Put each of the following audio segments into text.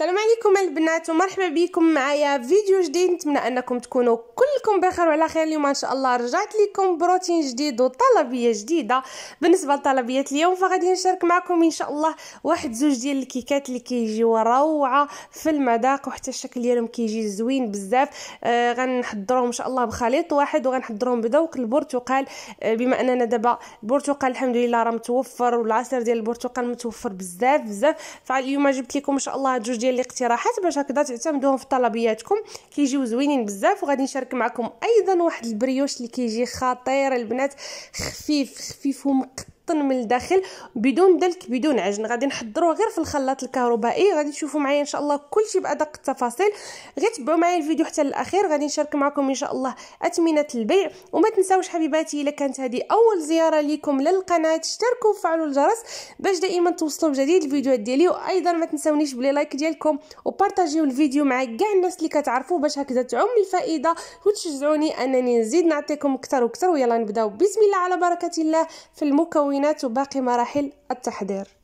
السلام عليكم البنات ومرحبا بكم معايا فيديو جديد نتمنى انكم تكونوا كلكم بخير وعلى خير اليوم ان شاء الله رجعت لكم بروتين جديد وطلبيه جديده بالنسبه لطلبيه اليوم فغادي نشارك معكم ان شاء الله واحد زوج ديال الكيكات اللي كيجيو روعه في المذاق وحتى الشكل ديالهم كيجي زوين بزاف آه غنحضرهم ان شاء الله بخليط واحد وغنحضرهم بذوق البرتقال آه بما اننا دابا البرتقال الحمد لله راه متوفر والعصير ديال البرتقال متوفر بزاف بزاف فاليوم جبت لكم ان شاء الله جوج ديال ديال الاقتراحات باش هكذا تعتمدوهم في طلبياتكم كيجيو زوينين بزاف وغادي نشارك معكم ايضا واحد البريوش اللي كيجي خطير البنات خفيف خفيف ومقطع الطن من الداخل بدون دلك بدون عجن غادي نحضروه غير في الخلاط الكهربائي غادي تشوفوا معايا ان شاء الله كل شيء بادق التفاصيل غير تبعوا معايا الفيديو حتى للاخير غادي نشارك معكم ان شاء الله اثمنه البيع وما تنساوش حبيباتي الا كانت هذه اول زياره ليكم للقناه اشتركوا وفعلوا الجرس باش دائما توصلوا بجديد الفيديوهات ديالي وايضا ما تنساونيش بلي لايك ديالكم وبارطاجيو الفيديو مع كاع الناس اللي كتعرفوا باش هكذا تعم الفائده وتشجعوني انني نزيد نعطيكم اكثر واكثر ويلا نبداو بسم الله على بركه الله في المكونات تكوينات وباقي مراحل التحضير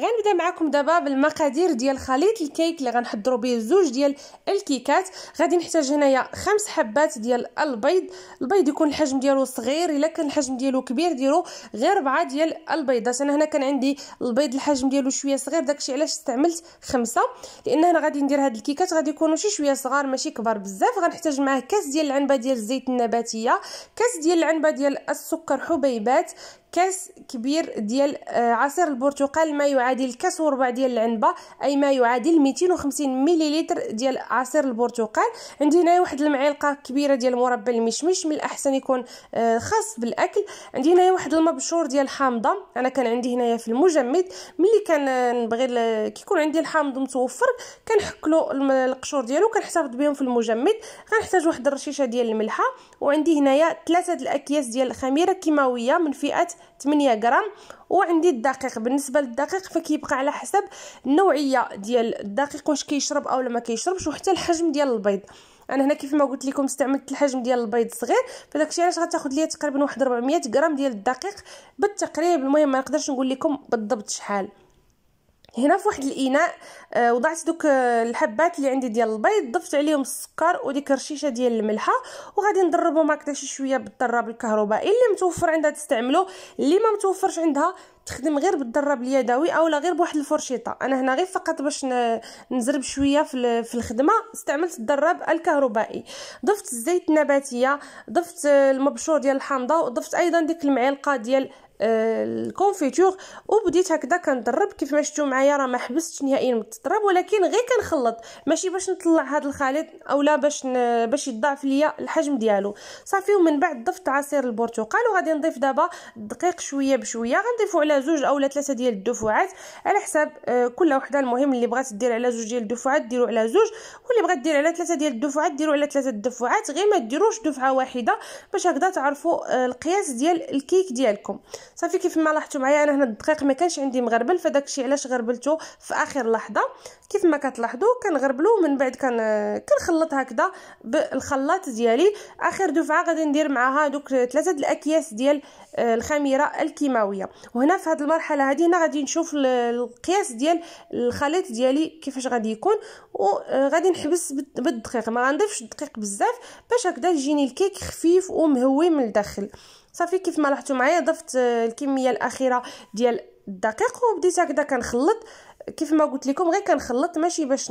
غنبدا معكم دابا بالمقادير ديال خليط الكيك اللي غنحضروا به زوج ديال الكيكات غادي نحتاج هنايا خمس حبات ديال البيض البيض يكون الحجم ديالو صغير الا كان الحجم ديالو كبير ديرو غير ربعه ديال البيضات انا هنا كان عندي البيض الحجم ديالو شويه صغير داكشي علاش استعملت خمسه لان هنا غادي ندير هاد الكيكات غادي يكونوا شي شويه صغار ماشي كبار بزاف غنحتاج معاه كاس ديال العنبه ديال الزيت النباتيه كاس ديال العنبه ديال السكر حبيبات كاس كبير ديال آه، عصير البرتقال ما يعادل كاس وربع ديال العنبه اي ما يعادل 250 مليلتر ديال عصير البرتقال عندي هنا واحد المعلقه كبيره ديال مربى المشمش من الاحسن يكون آه، خاص بالاكل عندي هنا واحد المبشور ديال الحامضه انا كان عندي هنايا في المجمد ملي كنبغي آه، كيكون عندي الحامض متوفر كنحكلو القشور ديالو كنحتفظ بهم في المجمد غنحتاج واحد الرشيشه ديال الملحه وعندي هنايا ثلاثه الاكياس ديال الخميره كيماويه من فئه 8 غرام وعندي الدقيق بالنسبه للدقيق فكيبقى على حسب النوعيه ديال الدقيق واش كيشرب اولا ما كيشربش وحتى الحجم ديال البيض انا هنا كيف ما قلت لكم استعملت الحجم ديال البيض فداك فداكشي علاش غتاخذ ليا تقريبا واحد 400 غرام ديال الدقيق بالتقريب المهم ما نقدرش نقول لكم بالضبط شحال هنا في واحد الاناء آه وضعت دوك آه، الحبات اللي عندي ديال البيض ضفت عليهم السكر وديك رشيشه ديال الملحه وغادي نضربهم هكذا شي شويه بالضراب الكهربائي اللي متوفر عندها تستعملو اللي ما متوفرش عندها تخدم غير بالضراب اليدوي اولا غير بواحد الفرشيطه انا هنا غير فقط باش نزرب شويه في في الخدمه استعملت الضراب الكهربائي ضفت الزيت النباتيه ضفت آه، المبشور ديال الحامضه وضفت ايضا ديك المعلقه ديال الكونفيتور وبديت هكذا كندرب كيف ما شفتوا معايا راه ما حبستش نهائيا من التضرب ولكن غير كنخلط ماشي باش نطلع هذا الخليط اولا باش ن... باش يضاعف ليا الحجم ديالو صافي ومن بعد ضفت عصير البرتقال وغادي نضيف دابا الدقيق شويه بشويه غنضيفو على زوج اولا ثلاثه ديال الدفعات على حساب آه، كل وحده المهم اللي بغات دير على زوج ديال الدفعات ديروا على زوج واللي بغات دير على ثلاثه ديال الدفعات ديروا على ثلاثه الدفعات غير ما ديروش دفعه واحده باش هكذا تعرفوا آه، القياس ديال الكيك ديالكم صافي كيف ما لاحظتوا معايا انا هنا الدقيق ما كانش عندي مغربل فداكشي علاش غربلته في اخر لحظه كيف ما كتلاحظوا كنغربلو من بعد كان كنخلط هكذا بالخلاط ديالي اخر دفعه غادي ندير معاها دوك ثلاثه الاكياس ديال آه، الخميره الكيماويه وهنا في هذه المرحله هذه هنا غادي نشوف القياس ديال الخليط ديالي كيفاش غادي يكون وغادي آه، نحبس بالدقيق ما غنضيفش الدقيق بزاف باش هكذا يجيني الكيك خفيف ومهوي من الداخل صافي كيف ما لاحظتوا معايا ضفت آه، الكميه الاخيره ديال الدقيق وبديت هكذا كنخلط كيف ما قلت لكم غير كنخلط ماشي باش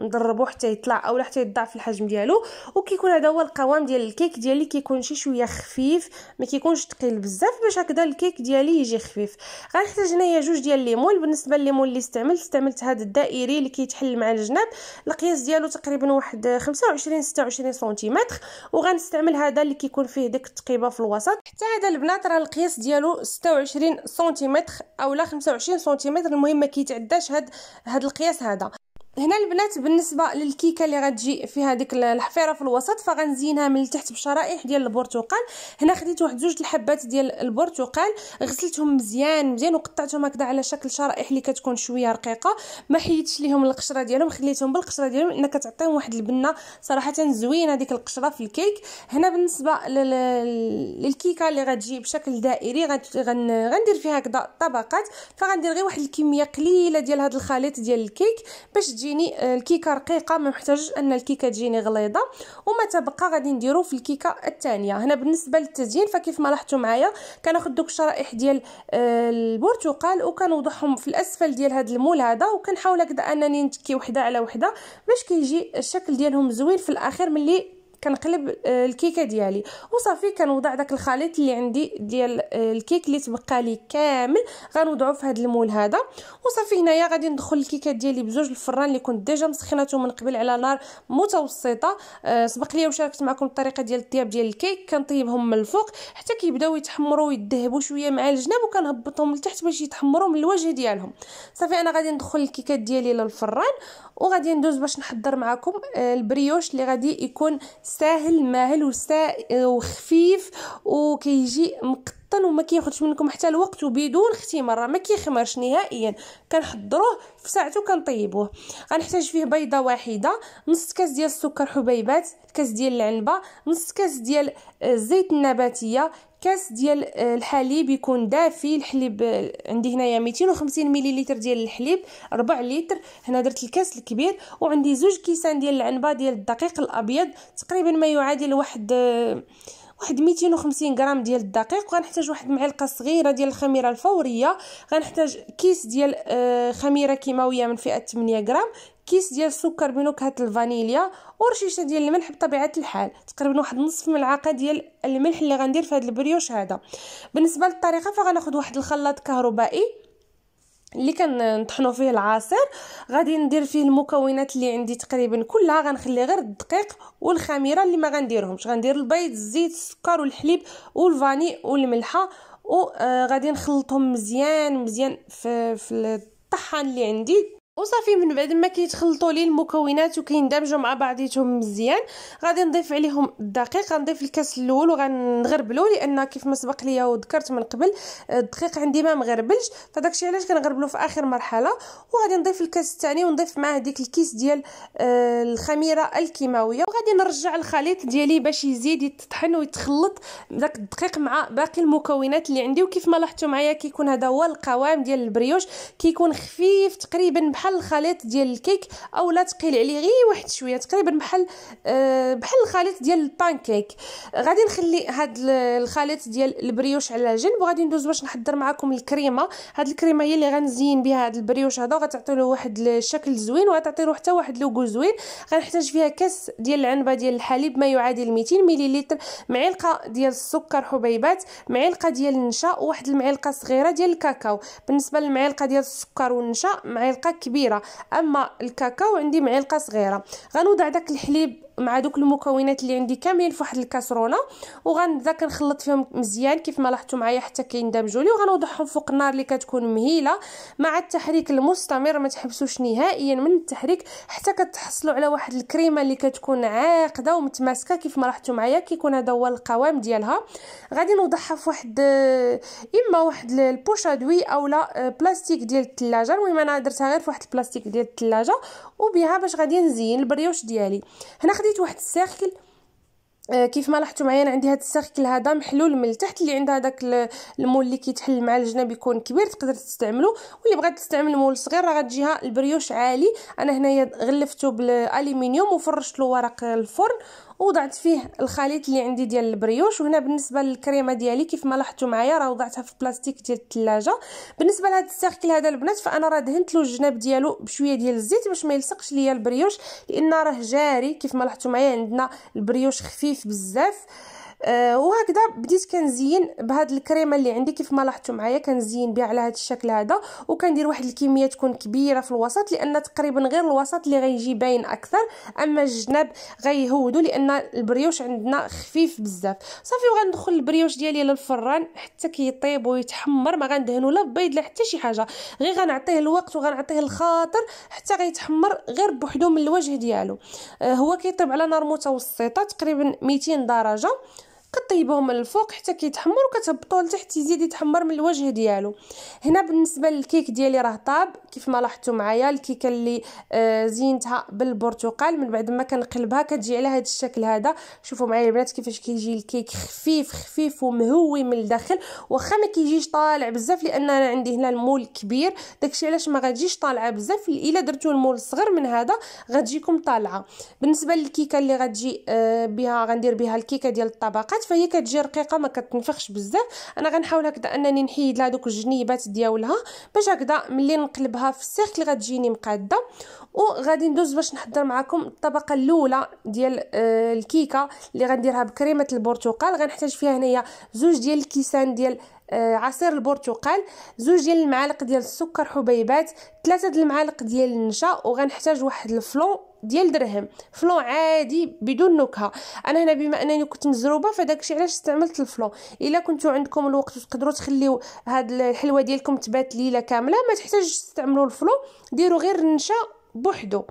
نضربو حتى يطلع اولا حتى يضعف الحجم ديالو وكيكون هذا هو القوام ديال الكيك ديالي كيكون شي شويه خفيف ما كيكونش ثقيل بزاف باش هكذا الكيك ديالي يجي خفيف غنحتاج هنايا جوج ديال الليمون بالنسبه للليمون اللي استعملت استعملت هذا الدائري اللي كيتحل مع الجناب القياس ديالو تقريبا واحد 25 26 سنتيمتر وغنستعمل هذا اللي كيكون فيه ديك التقيبه في الوسط حتى هذا البنات راه القياس ديالو 26 سنتيمتر اولا 25 سنتيمتر المهم ما كيتعداش علاش هاد هاد القياس هذا هنا البنات بالنسبه للكيكه اللي غتجي فيها ديك الحفيره في الوسط فغنزينها من التحت بشرائح ديال البرتقال هنا خديت واحد جوج الحبات ديال البرتقال غسلتهم مزيان مزيان وقطعتهم هكذا على شكل شرائح اللي كتكون شويه رقيقه ما حيدتش ليهم القشره ديالهم خليتهم بالقشره ديالهم لان كتعطيهم واحد البنه صراحه زوينه ديك القشره في الكيك هنا بالنسبه للكيكه اللي غتجي بشكل دائري غندير فيها هكذا طبقات فغندير غير واحد الكميه قليله ديال هذا الخليط ديال الكيك باش تجي تجيني آه، الكيكه رقيقه ما محتاج ان الكيكه تجيني غليظه وما تبقى غادي نديرو في الكيكه الثانيه هنا بالنسبه للتزيين فكيف ما لاحظتوا معايا كناخذ دوك الشرائح ديال آه، البرتقال وكنوضعهم في الاسفل ديال هذا المول هذا وكنحاول هكذا انني نتكي وحده على وحده باش كيجي الشكل ديالهم زوين في الاخير ملي كنقلب آه، الكيكه ديالي وصافي كنوضع داك الخليط اللي عندي ديال آه، الكيك اللي تبقى لي كامل غنوضعو في هذا المول هذا وصافي هنايا غادي ندخل الكيكه ديالي بجوج الفران اللي كنت ديجا مسخناتهم من قبل على نار متوسطه أه سبق لي وشاركت معكم الطريقه ديال الطياب ديال الكيك كنطيبهم من الفوق حتى كيبداو يتحمروا ويذهبوا شويه مع الجناب وكنهبطهم لتحت باش يتحمروا من الوجه ديالهم صافي انا غادي ندخل الكيكات ديالي للفران وغادي ندوز باش نحضر معكم آه، البريوش اللي غادي يكون ساهل ماهل وخفيف وكيجي مقطع تن وما كياخذش منكم حتى الوقت وبدون اختمار راه ما كيخمرش نهائيا كنحضروه في ساعته كنطيبوه غنحتاج فيه بيضه واحده نص كاس ديال السكر حبيبات كاس ديال العنبه نص كاس ديال آه، الزيت النباتيه كاس ديال آه، الحليب يكون دافي الحليب آه، عندي هنايا 250 مليلتر ديال الحليب 4 لتر هنا درت الكاس الكبير وعندي زوج كيسان ديال العنبه ديال الدقيق الابيض تقريبا ما يعادل واحد واحد 250 غرام ديال الدقيق وغنحتاج واحد معلقه صغيره ديال الخميره الفوريه غنحتاج كيس ديال آه، خميره كيماويه من فئه 8 غرام كيس ديال السكر بنكهه الفانيليا ورشيشه ديال الملح بطبيعه الحال تقريبا واحد نصف ملعقه ديال الملح اللي غندير في هذا البريوش هذا بالنسبه للطريقه فغناخذ واحد الخلاط كهربائي اللي كنطحنوا فيه العصير غادي ندير فيه المكونات اللي عندي تقريبا كلها غنخلي غير الدقيق والخميره اللي ما غنديرهمش غندير البيض الزيت السكر والحليب والفاني والملحه وغادي آه، نخلطهم مزيان مزيان في, في الطحان اللي عندي وصافي من بعد ما كيتخلطوا لي المكونات وكيندمجوا مع بعضيتهم مزيان غادي نضيف عليهم الدقيق غنضيف الكاس الاول وغنغربلو لان كيف ما سبق ليا وذكرت من قبل الدقيق عندي ما مغربلش فداكشي علاش كنغربلو في اخر مرحله وغادي نضيف الكاس الثاني ونضيف معاه ديك الكيس ديال آه الخميره الكيماويه وغادي نرجع الخليط ديالي باش يزيد يتطحن ويتخلط داك الدقيق مع باقي المكونات اللي عندي وكيف ما لاحظتوا معايا كيكون هذا هو القوام ديال البريوش كيكون خفيف تقريبا بحال بحال الخليط ديال الكيك او لا تقيل عليه غير واحد شويه تقريبا بحال أه بحال الخليط ديال البانكيك غادي نخلي هاد الخليط ديال البريوش على جنب وغادي ندوز باش نحضر معكم الكريمه هاد الكريمه هي اللي غنزين بها هاد البريوش هذا وغتعطي له واحد الشكل زوين وغتعطي له حتى واحد لوغو زوين غنحتاج فيها كاس ديال العنبه ديال الحليب ما يعادل 200 مليلتر معلقه ديال السكر حبيبات معلقه ديال النشا وواحد المعلقه صغيره ديال الكاكاو بالنسبه للمعلقه ديال السكر والنشا معلقه كبيره كبيره اما الكاكاو عندي معلقه صغيره غنوضع داك الحليب مع دوك المكونات اللي عندي كاملين في واحد الكاسرونه وغنبدا كنخلط فيهم مزيان كيف ما لاحظتوا معايا حتى كيندمجوا لي وغنوضعهم فوق النار اللي كتكون مهيله مع التحريك المستمر ما تحبسوش نهائيا من التحريك حتى كتحصلوا على واحد الكريمه اللي كتكون عاقده ومتماسكه كيف ما لاحظتوا معايا كيكون هذا هو القوام ديالها غادي نوضعها في واحد اما واحد البوشادوي اولا آه، بلاستيك ديال الثلاجه المهم انا درتها غير في واحد البلاستيك ديال الثلاجه وبها باش غادي نزين البريوش ديالي هنا خديت واحد السيركل آه، كيف ما لاحظتوا معايا انا عندي هذا السيركل هذا محلول من التحت اللي عندها داك المول اللي كيتحل مع الجناب يكون كبير تقدر تستعملو واللي بغات تستعمل مول صغير راه غتجيها البريوش عالي انا هنايا غلفتو بالالومنيوم وفرشت له ورق الفرن وضعت فيه الخليط اللي عندي ديال البريوش وهنا بالنسبه للكريمه ديالي كيف ما لاحظتوا معايا راه وضعتها في بلاستيك ديال الثلاجه بالنسبه لهذا السيركل هذا البنات فانا راه دهنت له الجناب ديالو بشويه ديال الزيت باش ما يلصقش ليا البريوش لان راه جاري كيف ما لاحظتوا معايا عندنا البريوش خفيف بزاف أه وهكذا بديت كنزين بهاد الكريمه اللي عندي كيف ما لاحظتوا معايا كنزين بها على هذا الشكل هذا وكندير واحد الكميه تكون كبيره في الوسط لان تقريبا غير الوسط اللي غيجي باين اكثر اما الجناب غيهودوا لان البريوش عندنا خفيف بزاف صافي وغندخل البريوش ديالي للفران حتى كيطيب ويتحمر ما غندهنوا لا بيض لا حتى شي حاجه غير غنعطيه الوقت وغنعطيه الخاطر حتى غيتحمر غير بوحدو من الوجه ديالو أه هو كيطيب على نار متوسطه تقريبا 200 درجه كطيبوه من الفوق حتى كيتحمر وكتهبطوه لتحت يزيد يتحمر من الوجه ديالو هنا بالنسبه للكيك ديالي راه طاب كيف ما لاحظتوا معايا الكيكه اللي آه، زينتها بالبرتقال من بعد ما كنقلبها كتجي على هذا الشكل هذا شوفوا معايا البنات كيفاش كيجي الكيك خفيف خفيف ومهوي من الداخل واخا ما كيجيش طالع بزاف لان انا عندي هنا المول كبير داكشي علاش ما غاتجيش طالعه بزاف الا درتو المول صغير من هذا غتجيكم طالعه بالنسبه للكيكه اللي غتجي آه، بها غندير بها الكيكه ديال الطبقات فهي كتجي رقيقه ما كتنفخش بزاف انا غنحاول هكذا انني نحيد لها دوك الجنيبات ديالها باش هكذا ملي نقلبها في السيركل غتجيني مقاده وغادي ندوز باش نحضر معكم الطبقه الاولى ديال آه الكيكه اللي غنديرها بكريمه البرتقال غنحتاج فيها هنايا زوج ديال الكيسان ديال آه، عصير البرتقال زوج ديال المعالق ديال السكر حبيبات ثلاثه ديال المعالق ديال النشا وغنحتاج واحد الفلون ديال درهم فلون عادي بدون نكهه انا هنا بما انني كنت مزروبه فداكشي علاش استعملت الفلون الا كنتو عندكم الوقت وتقدروا تخليو هاد الحلوه ديالكم تبات ليله كامله ما تحتاجش تستعملوا الفلون ديروا غير النشا بوحدو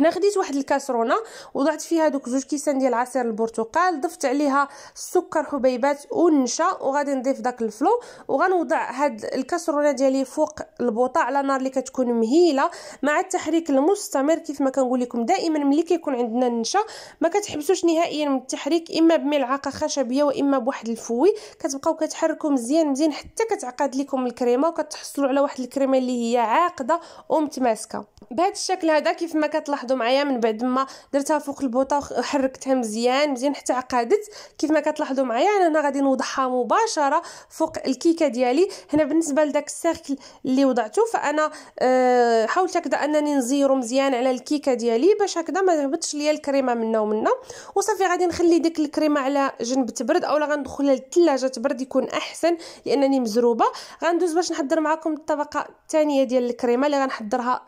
هنا خديت واحد الكاسرونه وضعت فيها دوك زوج كيسان ديال عصير البرتقال ضفت عليها السكر حبيبات والنشا وغادي نضيف داك الفلو وغنوضع هاد الكاسرونه ديالي فوق البوطه على نار اللي كتكون مهيله مع التحريك المستمر كيف ما كنقول لكم دائما ملي كيكون عندنا النشا ما كتحبسوش نهائيا من التحريك اما بملعقه خشبيه واما بواحد الفوي كتبقاو كتحركوا مزيان مزيان حتى كتعقد لكم الكريمه وكتحصلوا على واحد الكريمه اللي هي عاقده ومتماسكه بهذا الشكل هذا كيف ما كتلاحظوا تلاحظوا معايا من بعد ما درتها فوق البوطه وحركتها مزيان مزيان حتى عقدت كيف ما كتلاحظوا معايا انا غادي نوضعها مباشره فوق الكيكه ديالي هنا بالنسبه لداك السيركل اللي وضعته فانا آه حاولت هكذا انني نزيرو مزيان على الكيكه ديالي باش هكذا ما تهبطش ليا الكريمه منا ومنا وصافي غادي نخلي ديك الكريمه على جنب تبرد اولا غندخلها للثلاجه تبرد يكون احسن لانني مزروبه غندوز باش نحضر معكم الطبقه الثانيه ديال الكريمه اللي غنحضرها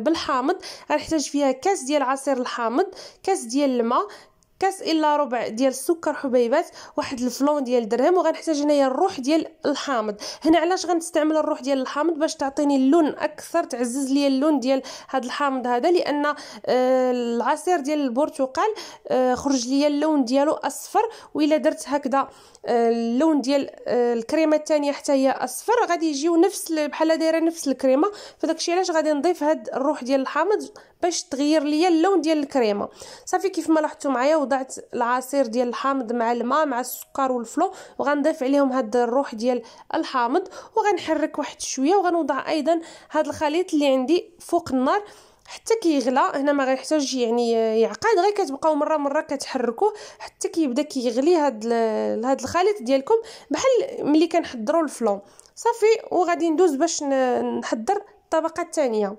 بالحامض غنحتاج فيها كاس ديال عصير الحامض كاس ديال الماء كاس الا ربع ديال السكر حبيبات واحد الفلون ديال درهم وغنحتاج هنايا الروح ديال الحامض هنا علاش غنستعمل الروح ديال الحامض باش تعطيني اللون اكثر تعزز ليا اللون ديال هذا الحامض هذا لان آه، العصير ديال البرتقال آه، خرج ليا اللون ديالو اصفر والا درت هكذا آه، اللون ديال الكريمه الثانيه حتى هي اصفر غادي يجيو نفس بحال دايره نفس الكريمه فداكشي علاش غادي نضيف هاد الروح ديال الحامض باش تغير ليا اللون ديال الكريمه صافي كيف ما لاحظتوا معايا وضعت العصير ديال الحامض مع الماء مع السكر والفلو وغنضيف عليهم هاد الروح ديال الحامض وغنحرك واحد شويه وغنوضع ايضا هاد الخليط اللي عندي فوق النار حتى كيغلى هنا ما غيحتاج يعني يعقد غير كتبقاو مره مره كتحركوه حتى كيبدا كيغلي هاد هاد الخليط ديالكم بحال ملي كنحضروا الفلون صافي وغادي ندوز باش نحضر الطبقه الثانيه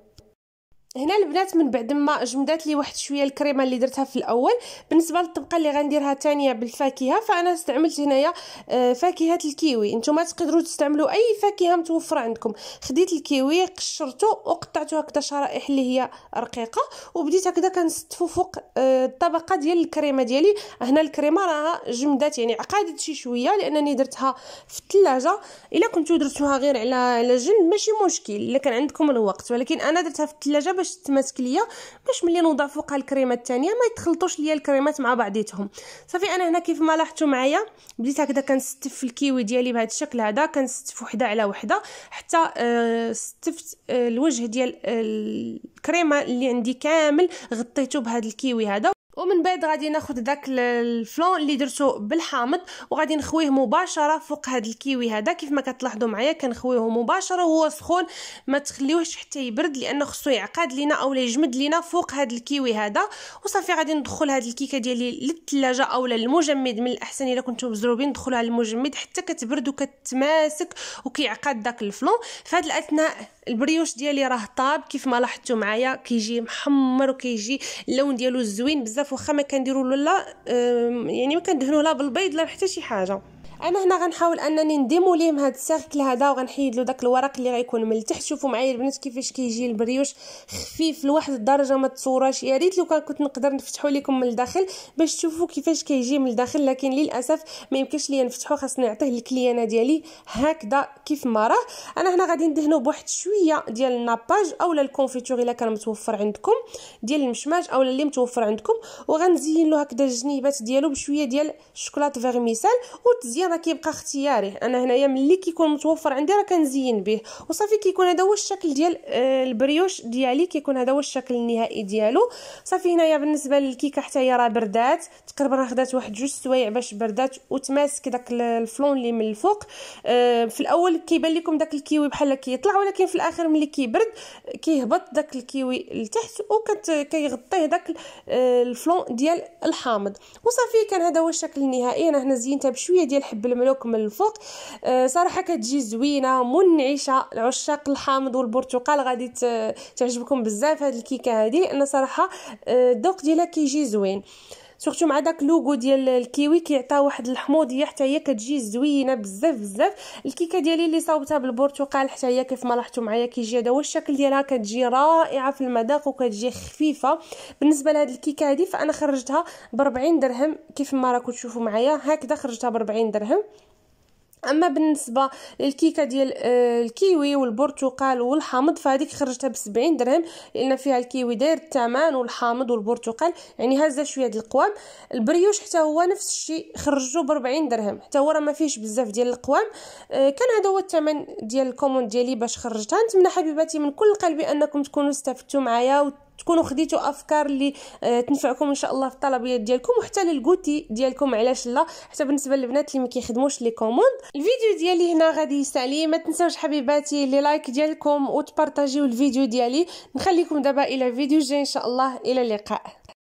هنا البنات من بعد ما جمدات لي واحد شويه الكريمه اللي درتها في الاول بالنسبه للطبقه اللي غنديرها ثانيه بالفاكهه فانا استعملت هنايا آه، فاكهه الكيوي نتوما تقدروا تستعملوا اي فاكهه متوفره عندكم خديت الكيوي قشرته وقطعته هكذا شرائح اللي هي رقيقه وبديت هكذا كنستفو فوق آه، الطبقه ديال الكريمه ديالي هنا الكريمه راها جمدات يعني عقادت شي شويه لانني درتها في الثلاجه الا كنتو درتوها غير على على جنب ماشي مشكل الا كان عندكم الوقت ولكن انا درتها في الثلاجه باش تماسك ليا باش ملي نوضع فوقها الكريمه الثانيه ما يتخلطوش ليا الكريمات مع بعضيتهم صافي انا هنا كيف ما لاحظتوا معايا بديت هكذا كنستف الكيوي ديالي بهذا الشكل هذا كنستف وحده على وحده حتى آه، استفت آه، الوجه ديال آه، الكريمه اللي عندي كامل غطيته بهذا الكيوي هذا ومن بعد غادي ناخذ داك الفلون اللي درتو بالحامض وغادي نخويه مباشره فوق هذا الكيوي هذا كيف ما كتلاحظوا معايا كنخويه مباشره وهو سخون ما تخليوهش حتى يبرد لانه خصو يعقد لينا اولا يجمد لينا فوق هذا الكيوي هذا وصافي غادي ندخل هذه الكيكه ديالي للثلاجه اولا للمجمد من الاحسن الا كنتو مزروبين دخلوها للمجمد حتى كتبرد وكتماسك وكيعقد داك الفلون في هذا الاثناء البريوش ديالي راه طاب كيف ما لاحظتوا معايا كيجي محمر وكيجي اللون ديالو زوين بزاف بزاف واخا ما كنديروا لا يعني ما كندهنوه لا بالبيض لا حتى شي حاجه انا هنا غنحاول انني نديمو ليهم هاد السيركل هذا وغنحيد له داك الورق اللي غيكون من التحت شوفوا معايا البنات كيفاش كيجي البريوش خفيف لواحد الدرجه ما تصوراش يا ريت لو كان كنت نقدر نفتحو لكم من الداخل باش تشوفوا كيفاش كيجي من الداخل لكن للاسف ما يمكنش ليا نفتحو خاصني نعطيه للكليانه ديالي هكذا كيف ما راه انا هنا غادي ندهنو بواحد شويه ديال الناباج اولا الكونفيتور الا كان متوفر عندكم ديال المشماج اولا اللي متوفر عندكم وغنزين له هكذا الجنيبات ديالو بشويه ديال الشوكولاط فيرميسال وتزين راه كيبقى اختياري انا هنايا ملي كيكون متوفر عندي راه كنزين به وصافي كيكون هذا هو الشكل ديال آه، البريوش ديالي كيكون هذا هو الشكل النهائي ديالو صافي هنايا بالنسبه للكيكه حتى هي راه بردات تقريبا خدات واحد جوج سوايع باش بردات وتماسك داك الفلون اللي من الفوق آه، في الاول كيبان لكم داك الكيوي بحال كيطلع ولكن في الاخر ملي كيبرد كيهبط داك الكيوي لتحت وكيغطيه داك آه، الفلون ديال الحامض وصافي كان هذا هو الشكل النهائي انا هنا زينتها بشويه ديال حب الملوك من الفوق آه، صراحه كتجي زوينه منعشه العشاق الحامض والبرتقال غادي تعجبكم بزاف هاد الكيكه هادي لان صراحه آه، الذوق ديالها كيجي زوين سورتو مع داك لوغو ديال الكيوي كيعطي واحد الحموضيه حتى هي كتجي زوينه بزاف بزاف الكيكه ديالي اللي صاوبتها بالبرتقال حتى هي كيف ما لاحظتوا معايا كيجي هذا هو الشكل ديالها كتجي رائعه في المذاق وكتجي خفيفه بالنسبه لهاد الكيكه هذه فانا خرجتها ب 40 درهم كيف ما راكم تشوفوا معايا هكذا خرجتها ب 40 درهم اما بالنسبه للكيكه ديال آه، الكيوي والبرتقال والحامض فهذيك خرجتها ب 70 درهم لان فيها الكيوي داير الثمن والحامض والبرتقال يعني هزه شويه ديال القوام البريوش حتى هو نفس الشيء خرجوه ب 40 درهم حتى هو راه ما فيهش بزاف ديال القوام آه، كان هذا هو الثمن ديال الكوموند ديالي باش خرجتها نتمنى حبيباتي من كل قلبي انكم تكونوا استفدتوا معايا تكونوا خديتوا افكار اللي آه، تنفعكم ان شاء الله في الطلبيات ديالكم وحتى للكوتي ديالكم علاش لا حتى بالنسبه للبنات اللي ما كيخدموش لي كوموند الفيديو ديالي هنا غادي يسالي ما تنساوش حبيباتي لي لايك ديالكم وتبارطاجيو الفيديو ديالي نخليكم دابا الى فيديو جاي ان شاء الله الى اللقاء